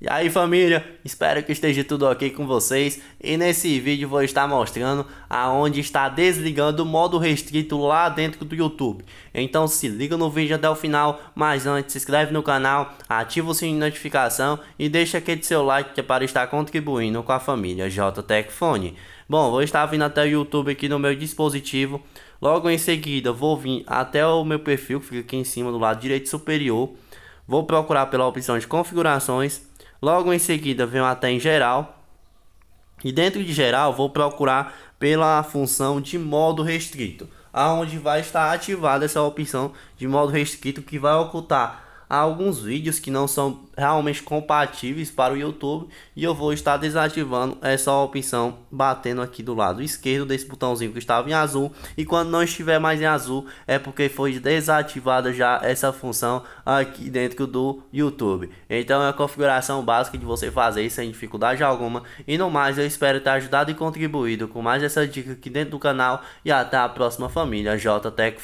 E aí família, espero que esteja tudo ok com vocês e nesse vídeo vou estar mostrando aonde está desligando o modo restrito lá dentro do YouTube. Então se liga no vídeo até o final, mas antes se inscreve no canal, ativa o sininho de notificação e deixa aquele seu like que é para estar contribuindo com a família JTEC Fone. Bom, vou estar vindo até o YouTube aqui no meu dispositivo, logo em seguida vou vir até o meu perfil que fica aqui em cima do lado direito superior, vou procurar pela opção de configurações Logo em seguida venho até em geral. E dentro de geral vou procurar pela função de modo restrito. Aonde vai estar ativada essa opção de modo restrito que vai ocultar há alguns vídeos que não são realmente compatíveis para o YouTube e eu vou estar desativando essa opção batendo aqui do lado esquerdo desse botãozinho que estava em azul e quando não estiver mais em azul é porque foi desativada já essa função aqui dentro do YouTube então é a configuração básica de você fazer sem dificuldade alguma e no mais eu espero ter ajudado e contribuído com mais essa dica aqui dentro do canal e até a próxima família JTech